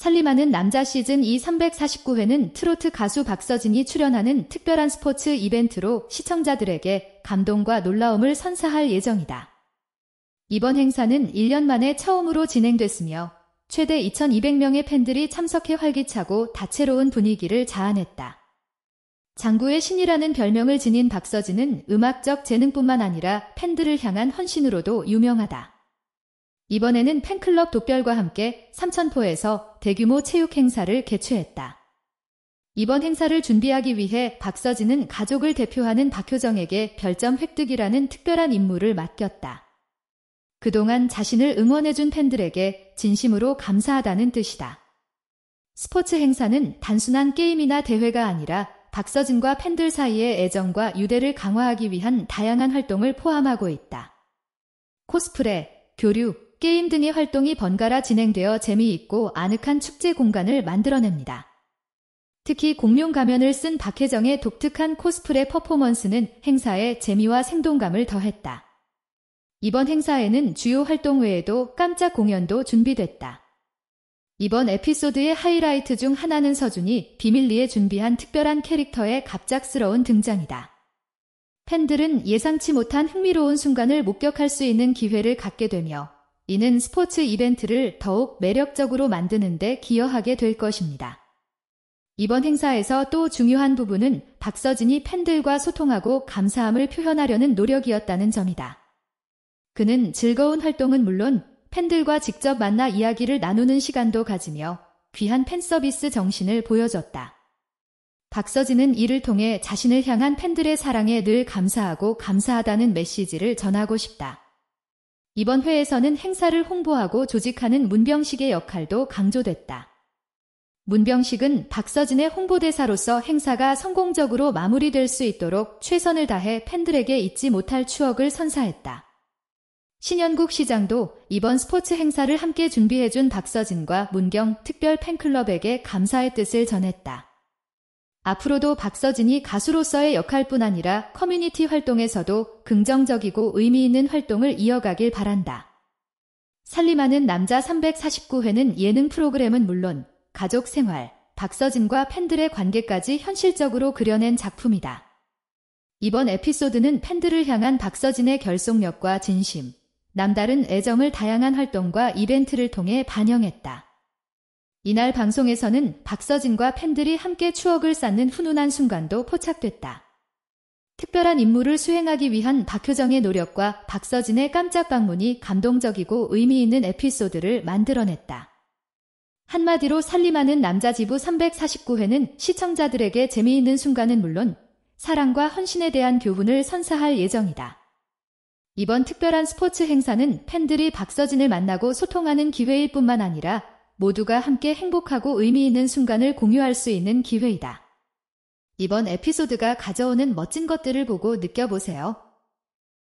살림하는 남자 시즌 2 349회는 트로트 가수 박서진이 출연하는 특별한 스포츠 이벤트로 시청자들에게 감동과 놀라움을 선사할 예정이다. 이번 행사는 1년 만에 처음으로 진행됐으며 최대 2,200명의 팬들이 참석해 활기차고 다채로운 분위기를 자아냈다. 장구의 신이라는 별명을 지닌 박서진은 음악적 재능뿐만 아니라 팬들을 향한 헌신으로도 유명하다. 이번에는 팬클럽 독별과 함께 삼천포에서 대규모 체육 행사를 개최했다. 이번 행사를 준비하기 위해 박서진은 가족을 대표하는 박효정에게 별점 획득이라는 특별한 임무를 맡겼다. 그동안 자신을 응원해준 팬들에게 진심으로 감사하다는 뜻이다. 스포츠 행사는 단순한 게임이나 대회가 아니라 박서진과 팬들 사이의 애정과 유대를 강화하기 위한 다양한 활동을 포함하고 있다. 코스프레, 교류, 게임 등의 활동이 번갈아 진행되어 재미있고 아늑한 축제 공간을 만들어냅니다. 특히 공룡 가면을 쓴 박혜정의 독특한 코스프레 퍼포먼스는 행사에 재미와 생동감을 더했다. 이번 행사에는 주요 활동 외에도 깜짝 공연도 준비됐다. 이번 에피소드의 하이라이트 중 하나는 서준이 비밀리에 준비한 특별한 캐릭터의 갑작스러운 등장이다. 팬들은 예상치 못한 흥미로운 순간을 목격할 수 있는 기회를 갖게 되며 이는 스포츠 이벤트를 더욱 매력적으로 만드는데 기여하게 될 것입니다. 이번 행사에서 또 중요한 부분은 박서진이 팬들과 소통하고 감사함을 표현하려는 노력이었다는 점이다. 그는 즐거운 활동은 물론 팬들과 직접 만나 이야기를 나누는 시간도 가지며 귀한 팬서비스 정신을 보여줬다. 박서진은 이를 통해 자신을 향한 팬들의 사랑에 늘 감사하고 감사하다는 메시지를 전하고 싶다. 이번 회에서는 행사를 홍보하고 조직하는 문병식의 역할도 강조됐다. 문병식은 박서진의 홍보대사로서 행사가 성공적으로 마무리될 수 있도록 최선을 다해 팬들에게 잊지 못할 추억을 선사했다. 신현국 시장도 이번 스포츠 행사를 함께 준비해준 박서진과 문경 특별 팬클럽에게 감사의 뜻을 전했다. 앞으로도 박서진이 가수로서의 역할뿐 아니라 커뮤니티 활동에서도 긍정적이고 의미 있는 활동을 이어가길 바란다. 살림하는 남자 349회는 예능 프로그램은 물론 가족 생활, 박서진과 팬들의 관계까지 현실적으로 그려낸 작품이다. 이번 에피소드는 팬들을 향한 박서진의 결속력과 진심, 남다른 애정을 다양한 활동과 이벤트를 통해 반영했다. 이날 방송에서는 박서진과 팬들이 함께 추억을 쌓는 훈훈한 순간도 포착됐다. 특별한 임무를 수행하기 위한 박효정의 노력과 박서진의 깜짝 방문이 감동적이고 의미 있는 에피소드를 만들어냈다. 한마디로 살림하는 남자지부 349회는 시청자들에게 재미있는 순간은 물론 사랑과 헌신에 대한 교훈을 선사할 예정이다. 이번 특별한 스포츠 행사는 팬들이 박서진을 만나고 소통하는 기회일 뿐만 아니라 모두가 함께 행복하고 의미 있는 순간을 공유할 수 있는 기회이다. 이번 에피소드가 가져오는 멋진 것들을 보고 느껴보세요.